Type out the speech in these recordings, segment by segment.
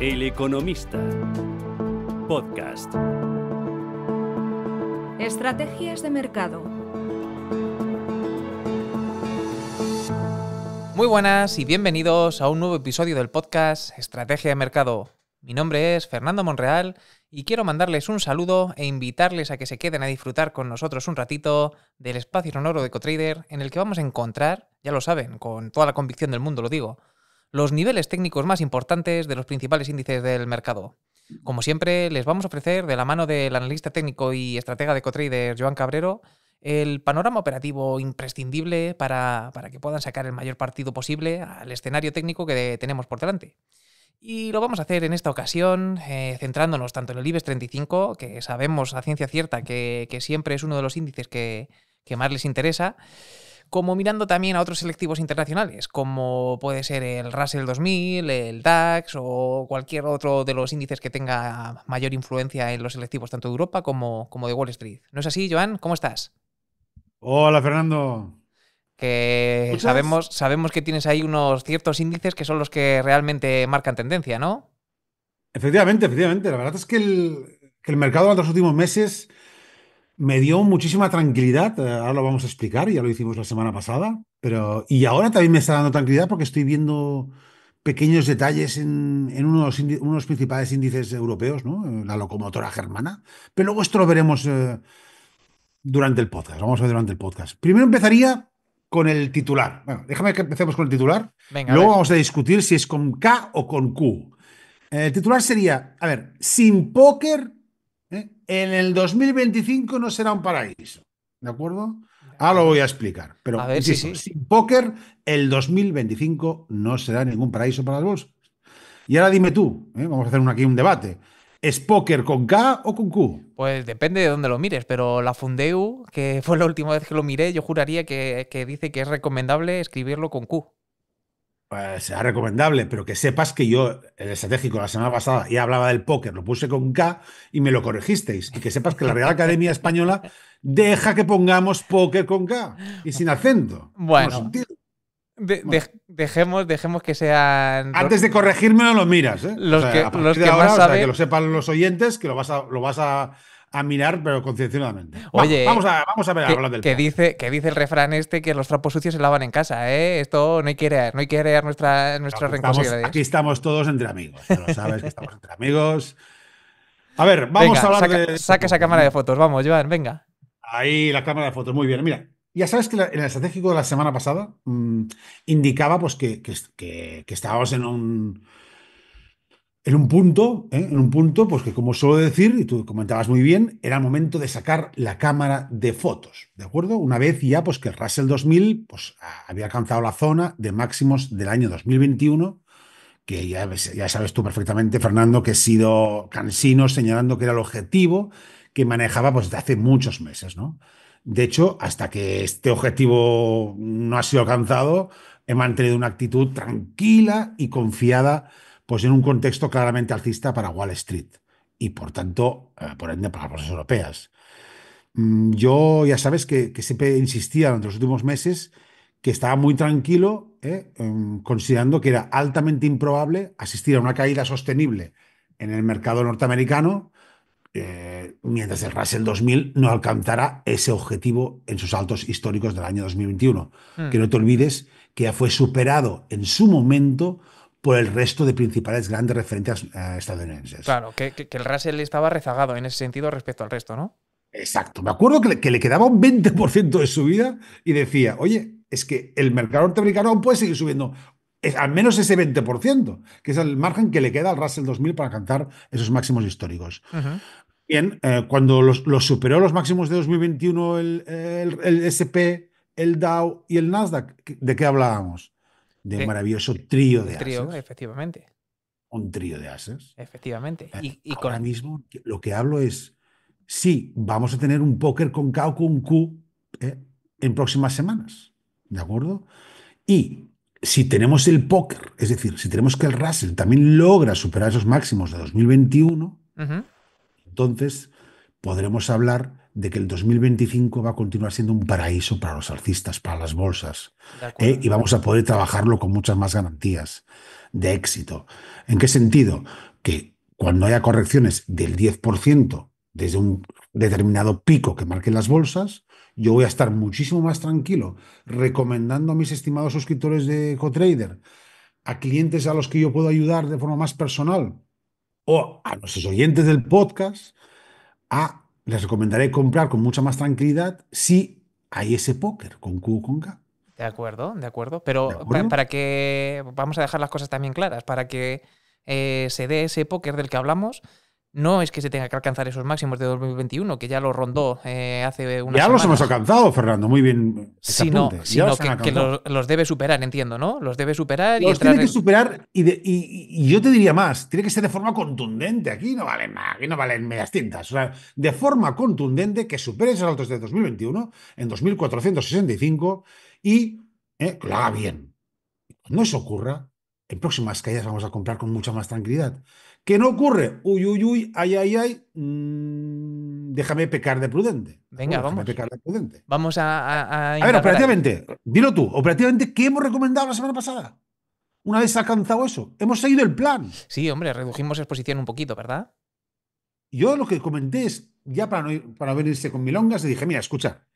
El Economista. Podcast. Estrategias de mercado. Muy buenas y bienvenidos a un nuevo episodio del podcast Estrategia de Mercado. Mi nombre es Fernando Monreal y quiero mandarles un saludo e invitarles a que se queden a disfrutar con nosotros un ratito del espacio sonoro de Cotrader en el que vamos a encontrar, ya lo saben, con toda la convicción del mundo lo digo, los niveles técnicos más importantes de los principales índices del mercado. Como siempre, les vamos a ofrecer, de la mano del analista técnico y estratega de Cotrader, Joan Cabrero, el panorama operativo imprescindible para, que puedan sacar el mayor partido posible al escenario técnico que tenemos por delante. Y lo vamos a hacer en esta ocasión, eh, centrándonos tanto en el IBEX 35, que sabemos a ciencia cierta que, siempre es uno de los índices que, que más les interesa, como mirando también a otros selectivos internacionales, como puede ser el Russell 2000, el DAX o cualquier otro de los índices que tenga mayor influencia en los selectivos tanto de Europa como, de Wall Street. ¿No es así, Joan? ¿Cómo estás? Hola, Fernando que sabemos, sabemos que tienes ahí unos ciertos índices que son los que realmente marcan tendencia, ¿no? Efectivamente, efectivamente. La verdad es que el, que el mercado en los últimos meses me dio muchísima tranquilidad. Eh, ahora lo vamos a explicar, ya lo hicimos la semana pasada. Pero, y ahora también me está dando tranquilidad porque estoy viendo pequeños detalles en, en unos, los principales índices europeos, ¿no? Eh, la locomotora germana. Pero luego esto lo veremos eh, durante el podcast. Vamos a ver durante el podcast. Primero empezaría con el titular. Bueno, déjame que empecemos con el titular. luego vamos a discutir si es con K o con Q. El titular sería, a ver, sin póker ¿Eh? En el 2025 no será un paraíso. ¿De acuerdo? Ahora lo voy a explicar. Pero a sin póker, el 2025 no será ningún paraíso para las bolsas. Y ahora dime tú, ¿eh? vamos a hacer aquí un debate. ¿Es póker con K o con Q? Pues depende de dónde lo mires, pero la Fundeu, que fue la última vez que lo miré, yo juraría que dice que es recomendable escribirlo con Q. Eh, sea recomendable, pero que sepas que yo, el estratégico la semana pasada, ya hablaba del póker, lo puse con K y me lo corregisteis. Y que sepas que la Real Academia Española deja que pongamos póker con K y sin acento. Bueno. dejemos, dejemos que sean. Antes de corregirme, no lo miras. ¿eh? Los que, ahora, que lo sepan los oyentes, que lo vas a, lo vas a a mirar, pero concienciadamente. Oye, vamos, a, vamos a ver que, del que dice Que dice el refrán este que los trapos sucios se lavan en casa, ¿eh? Esto no hay que crear no hay que nuestra, Aquí estamos todos entre amigos, lo sabes que estamos entre amigos. A ver, vamos a hablar saca, de... Saca esa cámara de fotos, vamos, Joan, venga. Ahí la cámara de fotos, muy bien. Mira, ya sabes que en el estratégico de la semana pasada mm, indicaba pues, que, que estábamos en un en un punto, ¿eh? en un punto, pues que como suelo decir, y tú comentabas muy bien, era el momento de sacar la cámara de fotos, ¿de acuerdo? Una vez ya, pues que el Russell 2000 pues, había alcanzado la zona de máximos del año 2021, que ya, ya sabes tú perfectamente, Fernando, que he sido cansino señalando que era el objetivo que manejaba pues desde hace muchos meses, ¿no? De hecho, hasta que este objetivo no ha sido alcanzado, he mantenido una actitud tranquila y confiada pues en un contexto claramente alcista para Wall Street y por tanto, eh, por ende, para las bolsas europeas. Mm, yo ya sabes que, que siempre insistía durante los últimos meses que estaba muy tranquilo, eh, em, considerando que era altamente improbable asistir a una caída sostenible en el mercado norteamericano, eh, mientras el Russell 2000 no alcanzara ese objetivo en sus altos históricos del año 2021. Hmm. Que no te olvides que ya fue superado en su momento por el resto de principales grandes referentes eh, estadounidenses. Claro, que, el Russell estaba rezagado en ese sentido respecto al resto, ¿no? Exacto. Me acuerdo que le, quedaba un 20% de subida y decía, oye, es que el mercado norteamericano puede seguir subiendo al menos ese 20%, que es el margen que le queda al Russell 2000 para alcanzar esos máximos históricos. Bien, eh, cuando los, superó los máximos de 2021 el, el SP, el Dow y el Nasdaq, ¿de qué hablábamos? de un eh, maravilloso trío de trío, Efectivamente. Un trío de ases. Efectivamente. Eh, y, Ahora mismo lo que hablo es, sí, vamos a tener un póker con K o con Q eh, en próximas semanas, ¿de acuerdo? Y si tenemos el póker, es decir, si tenemos que el Russell también logra superar esos máximos de 2021, entonces podremos hablar de que el 2025 va a continuar siendo un paraíso para los alcistas, para las bolsas, ¿eh? y vamos a poder trabajarlo con muchas más garantías de éxito. ¿En qué sentido? Que cuando haya correcciones del 10% desde un determinado pico que marquen las bolsas, yo voy a estar muchísimo más tranquilo recomendando a mis estimados suscriptores de CoTrader, a clientes a los que yo puedo ayudar de forma más personal o a nuestros oyentes del podcast a les recomendaré comprar con mucha más tranquilidad si hay ese póker con Q con K. De acuerdo, de acuerdo. Pero Para, que vamos a dejar las cosas también claras, para que eh, se dé ese póker del que hablamos, no es que se tenga que alcanzar esos máximos de 2021, que ya lo rondó eh, hace unas Ya los hemos alcanzado, Fernando, muy bien. Sino, sino que, los, debe superar, entiendo, ¿no? Los debe superar. y tiene que superar, y, yo te diría más, tiene que ser de forma contundente. Aquí no valen más, aquí no valen medias tintas. O sea, de forma contundente que superes esos altos de 2021 en 2465 y eh, que lo haga bien. No se ocurra, en próximas calles vamos a comprar con mucha más tranquilidad. ¿Qué no ocurre? Uy, uy, uy, ay, ay, ay. Mm, déjame pecar de prudente. Venga, vamos. Pecar de prudente. Vamos a. A, ver, operativamente, dilo tú, operativamente, ¿qué hemos recomendado la semana pasada? Una vez alcanzado eso, hemos seguido el plan. Sí, hombre, redujimos exposición un poquito, ¿verdad? Yo lo que comenté es, ya para no, para venirse con milongas, le dije, mira, escucha,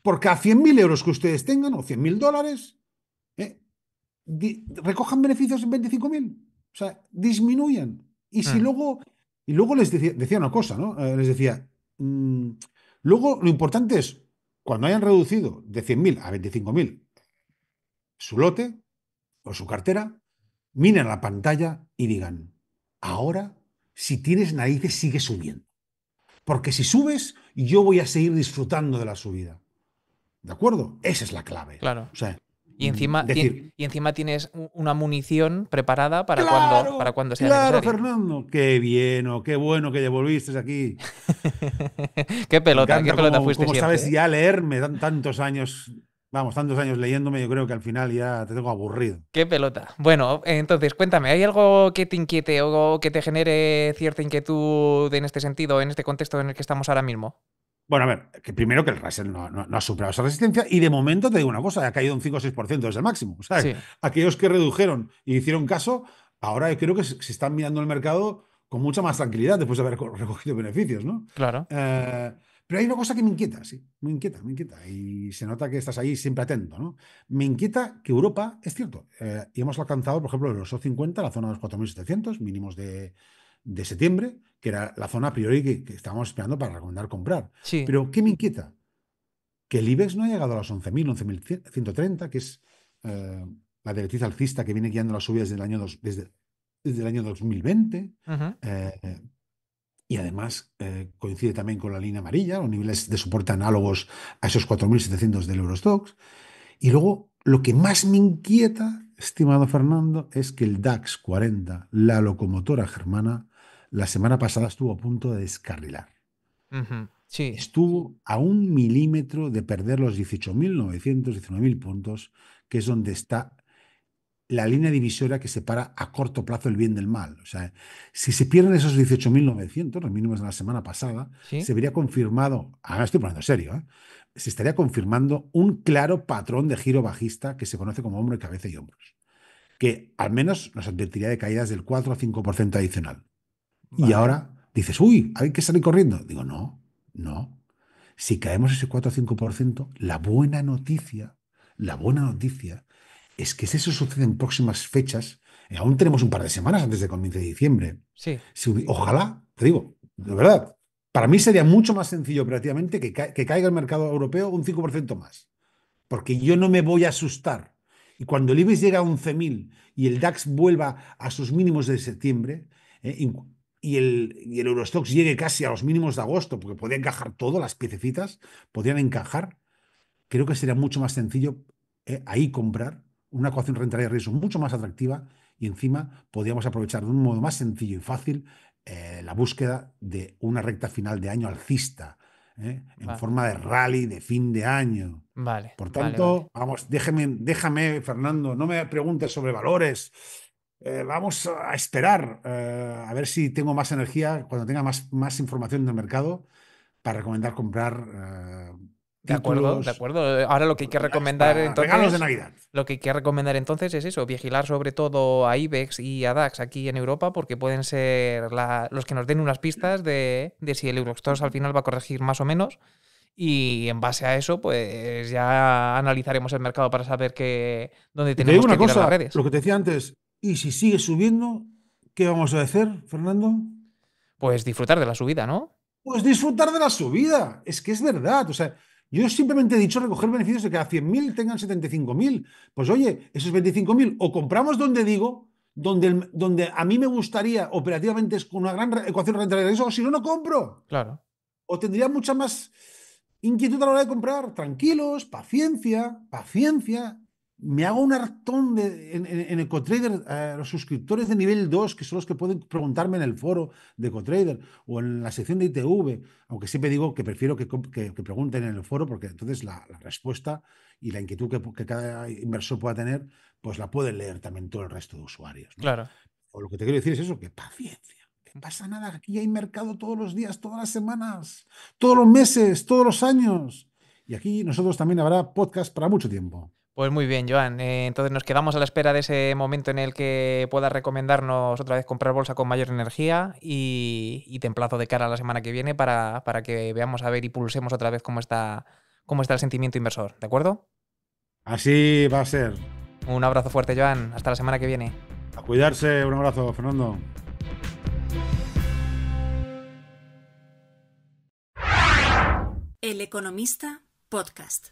porque a 100.000 euros que ustedes tengan, o 100.000 dólares, eh, recojan beneficios en 25.000. O sea, disminuyen. Y si mm. luego, y luego les decía, una cosa, ¿no? Eh, les decía, mm, luego lo importante es, cuando hayan reducido de 100.000 a 25.000 su lote o su cartera, miren la pantalla y digan, ahora, si tienes narices, sigue subiendo. Porque si subes, yo voy a seguir disfrutando de la subida. ¿De acuerdo? Esa es la clave. Claro. O sea, y encima, y, encima tienes una munición preparada para cuando, para cuando sea claro, Fernando. Qué bien, o qué bueno que devolviste aquí. qué pelota, qué pelota fuiste. Como sabes ¿eh? ya leerme, tantos años Vamos, tantos años leyéndome, yo creo que al final ya te tengo aburrido. Qué pelota. Bueno, entonces cuéntame, ¿hay algo que te inquiete o que te genere cierta inquietud en este sentido, en este contexto en el que estamos ahora mismo? Bueno, a ver, que primero que el Russell no, ha superado esa resistencia y de momento te digo una cosa, ha caído un 5 o 6% desde el máximo. aquellos que redujeron y hicieron caso, ahora creo que se, están mirando el mercado con mucha más tranquilidad después de haber recogido beneficios, ¿no? Claro. Eh, pero hay una cosa que me inquieta, sí, me inquieta, me inquieta. Y se nota que estás ahí siempre atento, ¿no? Me inquieta que Europa, es cierto, eh, y hemos alcanzado, por ejemplo, los 50, la zona de los 4.700, mínimos de, de septiembre, que era la zona a priori que, estábamos esperando para recomendar comprar. Sí. Pero ¿qué me inquieta? Que el IBEX no ha llegado a los 11.000, 11.130, que es eh, la directriz alcista que viene guiando las subidas desde el año, año 2020. Eh, y además eh, coincide también con la línea amarilla, los niveles de soporte análogos a esos 4.700 del Eurostox. Y luego, lo que más me inquieta, estimado Fernando, es que el DAX 40, la locomotora germana, la semana pasada estuvo a punto de descarrilar. Estuvo a un milímetro de perder los 18.900, 19.000 puntos, que es donde está la línea divisoria que separa a corto plazo el bien del mal. O sea, si se pierden esos 18.900, los mínimos de la semana pasada, se vería confirmado, ahora estoy poniendo serio, ¿eh? se estaría confirmando un claro patrón de giro bajista que se conoce como hombro, cabeza y hombros, que al menos nos advertiría de caídas del 4 a 5% adicional. Y ahora dices, uy, hay que salir corriendo. Digo, no, no. Si caemos ese 4 o 5%, la buena noticia, la buena noticia es que si eso sucede en próximas fechas, eh, aún tenemos un par de semanas antes de comienzo de diciembre. Sí. ojalá, te digo, de verdad, para mí sería mucho más sencillo prácticamente que, caiga el mercado europeo un 5% más. Porque yo no me voy a asustar. Y cuando el IBEX llega a 11.000 y el DAX vuelva a sus mínimos de septiembre, eh, y el, y el Eurostox llegue casi a los mínimos de agosto, porque podría encajar todo, las piececitas podrían encajar, creo que sería mucho más sencillo eh, ahí comprar una ecuación rentable de riesgo mucho más atractiva y encima podríamos aprovechar de un modo más sencillo y fácil eh, la búsqueda de una recta final de año alcista. Eh, en forma de rally de fin de año. Vale. Por tanto, vamos, déjeme, déjame, Fernando, no me preguntes sobre valores eh, vamos a esperar eh, a ver si tengo más energía cuando tenga más, más información del mercado para recomendar comprar. Eh, de acuerdo, de acuerdo. Ahora lo que hay que recomendar entonces. Regalos de Navidad. Lo que hay que recomendar entonces es eso, vigilar sobre todo a IBEX y a DAX aquí en Europa, porque pueden ser los que nos den unas pistas de, si el Eurostox al final va a corregir más o menos. Y en base a eso, pues ya analizaremos el mercado para saber que, dónde tenemos una cosa, redes. Lo que te decía antes, y si sigue subiendo, ¿qué vamos a hacer, Fernando? Pues disfrutar de la subida, ¿no? Pues disfrutar de la subida. Es que es verdad. O sea, yo simplemente he dicho recoger beneficios de que a 100.000 tengan 75.000. Pues oye, esos 25.000 o compramos donde digo, donde, donde a mí me gustaría operativamente es con una gran ecuación rentabilidad o si no, no compro. Claro. O tendría mucha más inquietud a la hora de comprar. Tranquilos, paciencia, paciencia me hago un hartón de, en, en, EcoTrader a los suscriptores de nivel 2, que son los que pueden preguntarme en el foro de EcoTrader o en la sección de ITV, aunque siempre digo que prefiero que, pregunten en el foro porque entonces la, respuesta y la inquietud que, cada inversor pueda tener, pues la pueden leer también todo el resto de usuarios. Claro. O lo que te quiero decir es eso, que paciencia. No pasa nada, aquí hay mercado todos los días, todas las semanas, todos los meses, todos los años. Y aquí nosotros también habrá podcast para mucho tiempo. Pues muy bien, Joan. Eh, entonces nos quedamos a la espera de ese momento en el que puedas recomendarnos otra vez comprar bolsa con mayor energía y, te emplazo de cara a la semana que viene para, que veamos a ver y pulsemos otra vez cómo está, cómo está el sentimiento inversor, ¿de acuerdo? Así va a ser. Un abrazo fuerte, Joan. Hasta la semana que viene. A cuidarse, un abrazo, Fernando. El Economista Podcast.